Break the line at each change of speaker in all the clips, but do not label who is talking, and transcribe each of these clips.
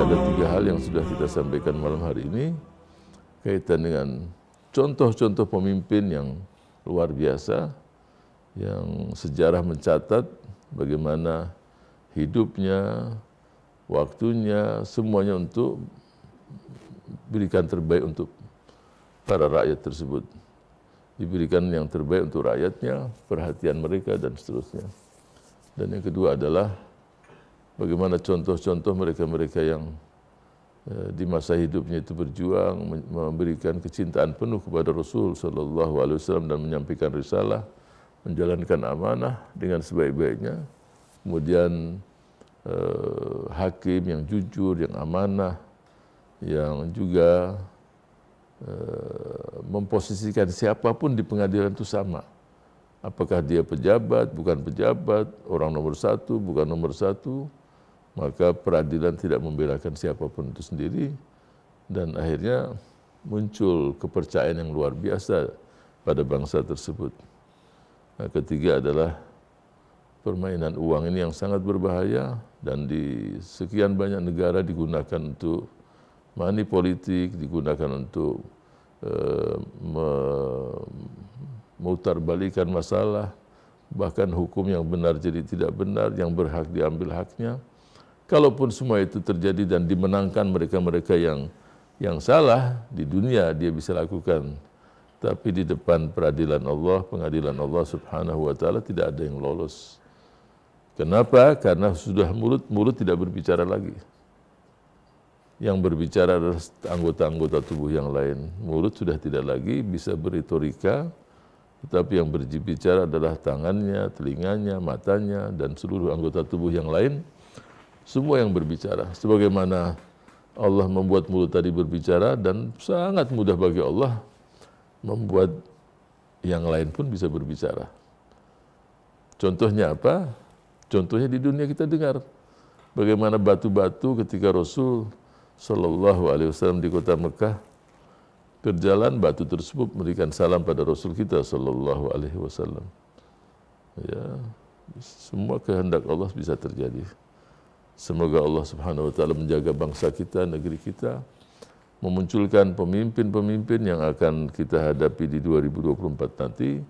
ada tiga hal yang sudah kita sampaikan malam hari ini kaitan dengan contoh-contoh pemimpin yang luar biasa yang sejarah mencatat bagaimana hidupnya, waktunya, semuanya untuk berikan terbaik untuk para rakyat tersebut. Diberikan yang terbaik untuk rakyatnya, perhatian mereka, dan seterusnya. Dan yang kedua adalah bagaimana contoh-contoh mereka-mereka yang eh, di masa hidupnya itu berjuang memberikan kecintaan penuh kepada Rasul Shallallahu Alaihi Wasallam dan menyampaikan risalah, menjalankan amanah dengan sebaik-baiknya, kemudian eh, hakim yang jujur, yang amanah, yang juga eh, memposisikan siapapun di pengadilan itu sama. Apakah dia pejabat, bukan pejabat, orang nomor satu, bukan nomor satu, maka peradilan tidak membelakan siapapun itu sendiri dan akhirnya muncul kepercayaan yang luar biasa pada bangsa tersebut. Nah, ketiga adalah permainan uang ini yang sangat berbahaya dan di sekian banyak negara digunakan untuk money politik, digunakan untuk eh, memutar balikan masalah, bahkan hukum yang benar jadi tidak benar, yang berhak diambil haknya. Kalaupun semua itu terjadi dan dimenangkan mereka-mereka yang yang salah di dunia dia bisa lakukan. Tapi di depan peradilan Allah, pengadilan Allah Subhanahu wa taala tidak ada yang lolos. Kenapa? Karena sudah mulut mulut tidak berbicara lagi. Yang berbicara adalah anggota-anggota tubuh yang lain. Mulut sudah tidak lagi bisa berretorika, tetapi yang berbicara adalah tangannya, telinganya, matanya, dan seluruh anggota tubuh yang lain semua yang berbicara. Sebagaimana Allah membuat mulut tadi berbicara dan sangat mudah bagi Allah membuat yang lain pun bisa berbicara. Contohnya apa? Contohnya di dunia kita dengar bagaimana batu-batu ketika Rasul Shallallahu Alaihi Wasallam di kota Mekah berjalan batu tersebut memberikan salam pada Rasul kita Shallallahu Alaihi Wasallam. Ya, semua kehendak Allah bisa terjadi. Semoga Allah Subhanahu wa taala menjaga bangsa kita, negeri kita, memunculkan pemimpin-pemimpin yang akan kita hadapi di 2024 nanti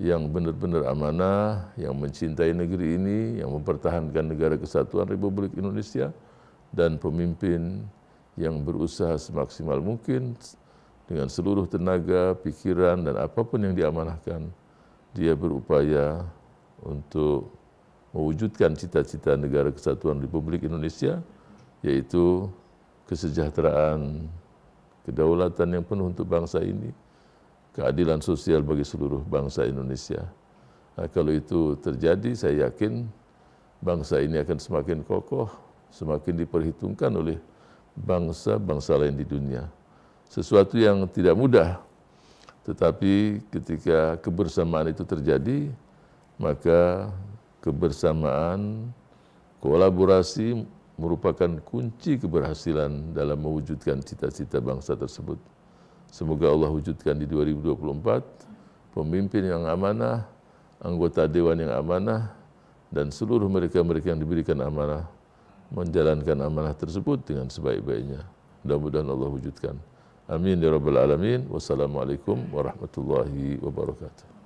yang benar-benar amanah, yang mencintai negeri ini, yang mempertahankan negara kesatuan Republik Indonesia dan pemimpin yang berusaha semaksimal mungkin dengan seluruh tenaga, pikiran dan apapun yang diamanahkan dia berupaya untuk mewujudkan cita-cita negara kesatuan Republik Indonesia, yaitu kesejahteraan, kedaulatan yang penuh untuk bangsa ini, keadilan sosial bagi seluruh bangsa Indonesia. Nah, kalau itu terjadi, saya yakin bangsa ini akan semakin kokoh, semakin diperhitungkan oleh bangsa-bangsa lain di dunia. Sesuatu yang tidak mudah, tetapi ketika kebersamaan itu terjadi, maka kebersamaan, kolaborasi merupakan kunci keberhasilan dalam mewujudkan cita-cita bangsa tersebut. Semoga Allah wujudkan di 2024 pemimpin yang amanah, anggota dewan yang amanah, dan seluruh mereka-mereka yang diberikan amanah menjalankan amanah tersebut dengan sebaik-baiknya. Mudah-mudahan Allah wujudkan. Amin ya rabbal alamin. Wassalamualaikum warahmatullahi wabarakatuh.